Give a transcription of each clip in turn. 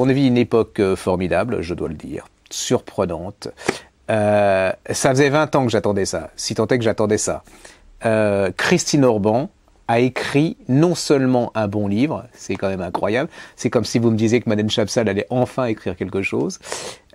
on vit une époque euh, formidable, je dois le dire, surprenante. Euh, ça faisait 20 ans que j'attendais ça, si tant est que j'attendais ça. Euh, Christine Orban, a écrit non seulement un bon livre, c'est quand même incroyable, c'est comme si vous me disiez que Madame Chapsal allait enfin écrire quelque chose.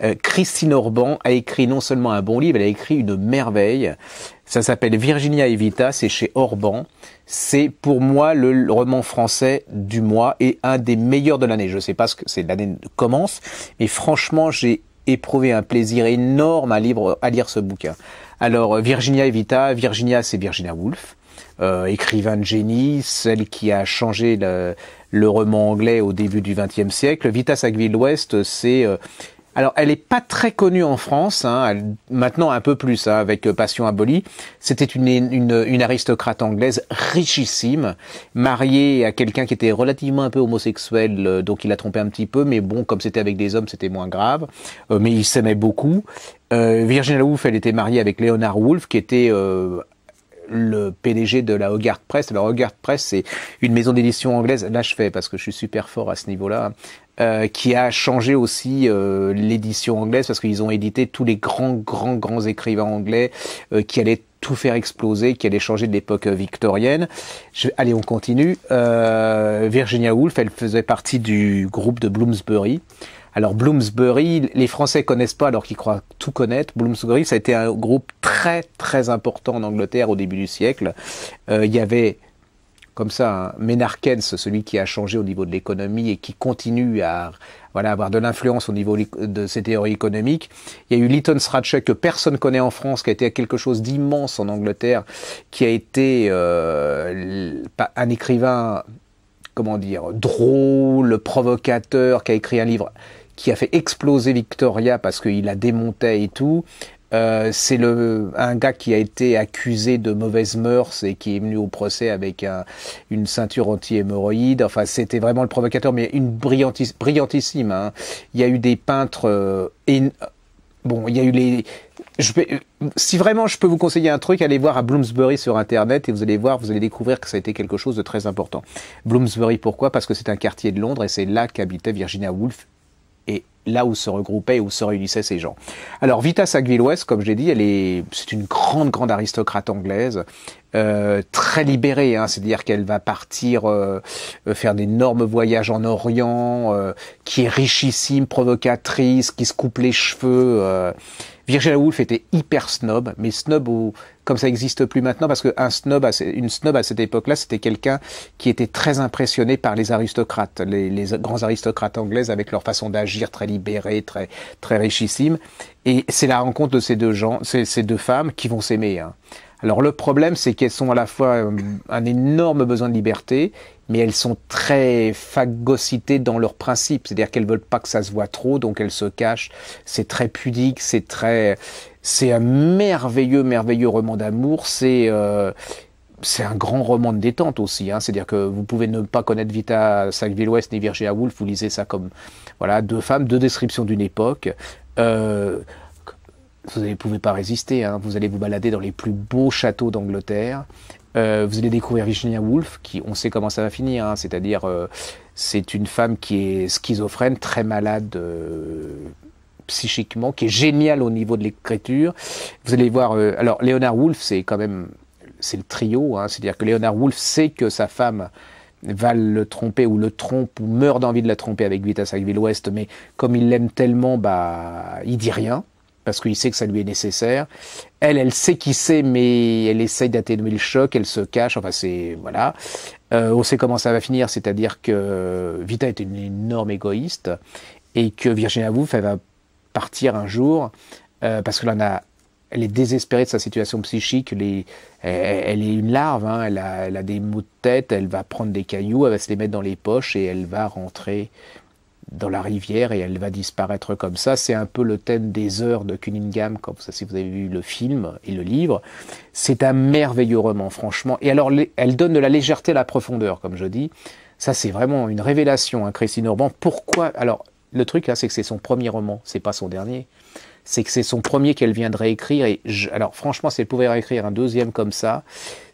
Euh, Christine Orban a écrit non seulement un bon livre, elle a écrit une merveille. Ça s'appelle Virginia Evita, c'est chez Orban. C'est pour moi le roman français du mois et un des meilleurs de l'année. Je ne sais pas ce que c'est, l'année commence, mais franchement, j'ai éprouver un plaisir énorme à, à lire ce bouquin. Alors Virginia Vita. Virginia c'est Virginia Woolf, euh, écrivain de génie, celle qui a changé le, roman anglais au début du XXe siècle. Vita Sackville-West, c'est euh, alors, elle n'est pas très connue en France, hein, maintenant un peu plus hein, avec euh, Passion abolie. C'était une, une, aristocrate anglaise richissime, mariée à quelqu'un qui était relativement un peu homosexuel, euh, donc il a trompé un petit peu, mais bon, comme c'était avec des hommes, c'était moins grave. Euh, mais il s'aimait beaucoup. Euh, Virginia Woolf, elle était mariée avec Leonard Woolf, qui était euh, le PDG de la Hogarth Press. alors Hogarth Press, c'est une maison d'édition anglaise. Là, je fais parce que je suis super fort à ce niveau-là. Euh, qui a changé aussi euh, l'édition anglaise parce qu'ils ont édité tous les grands, grands, grands écrivains anglais euh, qui allaient tout faire exploser, qui allaient changer de l'époque victorienne. Je, allez, on continue. Euh, Virginia Woolf, elle faisait partie du groupe de Bloomsbury. Alors Bloomsbury, les Français connaissent pas alors qu'ils croient tout connaître. Bloomsbury, ça a été un groupe très très important en Angleterre au début du siècle. Euh, il y avait comme ça, hein, Menarkens, celui qui a changé au niveau de l'économie et qui continue à voilà, avoir de l'influence au niveau de ses théories économiques. Il y a eu Lytton Strachey que personne connaît en France, qui a été quelque chose d'immense en Angleterre, qui a été euh, un écrivain, comment dire, drôle, provocateur, qui a écrit un livre qui a fait exploser Victoria parce qu'il la démontait et tout. Euh, c'est le un gars qui a été accusé de mauvaises mœurs et qui est venu au procès avec une ceinture anti-hémorroïde. Enfin, c'était vraiment le provocateur, mais une brillantissime. Hein. Il y a eu des peintres. et, euh, bon, il y a eu les. Je euh, si vraiment je peux vous conseiller un truc, allez voir à Bloomsbury sur Internet et vous allez voir, vous allez découvrir que ça a été quelque chose de très important. Bloomsbury, pourquoi Parce que c'est un quartier de Londres et c'est là qu'habitait Virginia Woolf et là où se regroupaient, où se réunissaient ces gens. Alors Vita Sackville-West, comme j'ai dit, elle est, c'est une grande, grande aristocrate anglaise, euh, très libérée, hein, c'est-à-dire qu'elle va partir euh, euh, faire d'énormes voyages en Orient, euh, qui est richissime, provocatrice, qui se coupe les cheveux. Virginia Woolf était hyper snob, mais snob ou comme ça n'existe plus maintenant, parce qu'un snob, à, une snob à cette époque-là, c'était quelqu'un qui était très impressionné par les aristocrates, les, les grands aristocrates anglaises avec leur façon d'agir très libérée Libérée, très, très richissime. Et c'est la rencontre de ces deux gens, ces, ces deux femmes qui vont s'aimer. Hein. Alors le problème, c'est qu'elles sont à la fois euh, un énorme besoin de liberté, mais elles sont très phagocytées dans leurs principes. C'est-à-dire qu'elles veulent pas que ça se voit trop, donc elles se cachent. C'est très pudique, c'est très, c'est un merveilleux, merveilleux roman d'amour. C'est, euh, c'est un grand roman de détente aussi. Hein. C'est-à-dire que vous pouvez ne pas connaître Vita Sackville-West ni Virginia Woolf, vous lisez ça comme voilà deux femmes, deux descriptions d'une époque. Euh, vous ne pouvez pas résister. Hein. Vous allez vous balader dans les plus beaux châteaux d'Angleterre. Euh, vous allez découvrir Virginia Woolf, qui on sait comment ça va finir. Hein. C'est-à-dire, euh, c'est une femme qui est schizophrène, très malade psychiquement, qui est géniale au niveau de l'écriture. Vous allez voir. alors, Léonard Woolf, c'est quand même c'est le trio, hein. c'est-à-dire que Léonard Woolf sait que sa femme va le tromper ou le trompe ou meurt d'envie de la tromper avec Vita sackville ouest mais comme il l'aime tellement, bah, il dit rien parce qu'il sait que ça lui est nécessaire. Elle, elle sait qui sait, mais elle essaye d'atténuer le choc, elle se cache, enfin c'est... Voilà. Euh, on sait comment ça va finir, c'est-à-dire que Vita est une énorme égoïste et que Virginia Woolf, elle va partir un jour euh, parce qu'elle en a elle est désespérée de sa situation psychique, elle est, une larve, hein. elle, a, des maux de tête, elle va prendre des cailloux, elle va se les mettre dans les poches et elle va rentrer dans la rivière et elle va disparaître comme ça. C'est un peu le thème des heures de Cunningham, comme ça, si vous avez vu le film et le livre. C'est un merveilleux roman, franchement. Et alors, elle donne de la légèreté à la profondeur, comme je dis. Ça, c'est vraiment une révélation, hein, Christine Orban, Pourquoi Alors, le truc, là, c'est que c'est son premier roman, c'est pas son dernier c'est que c'est son premier qu'elle viendrait écrire Et alors franchement, si elle pouvait réécrire un deuxième comme ça,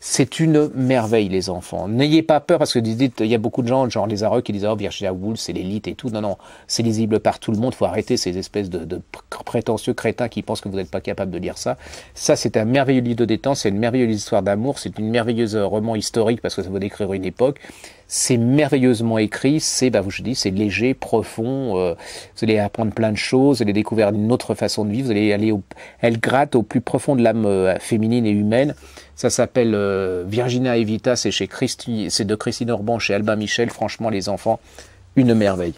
c'est une merveille, les enfants. N'ayez pas peur, parce que dites, il y a beaucoup de gens, genre les qui disent Oh, Virginia Woolf, c'est l'élite et tout. Non, non, c'est lisible par tout le monde. faut arrêter ces espèces de, prétentieux crétins qui pensent que vous n'êtes pas capable de lire ça. Ça, c'est un merveilleux livre de détente, c'est une merveilleuse histoire d'amour, c'est une merveilleuse euh, roman historique, parce que ça veut décrire une époque c'est merveilleusement écrit, c'est, bah, je dis, c'est léger, profond. Euh, vous allez apprendre plein de choses, vous allez découvrir une autre façon de vivre. Vous allez aller, au, elle gratte au plus profond de l'âme euh, féminine et humaine. Ça s'appelle euh, Virginia Evita, c'est chez c'est de Christine Orban, chez Albin Michel. Franchement, les enfants, une merveille.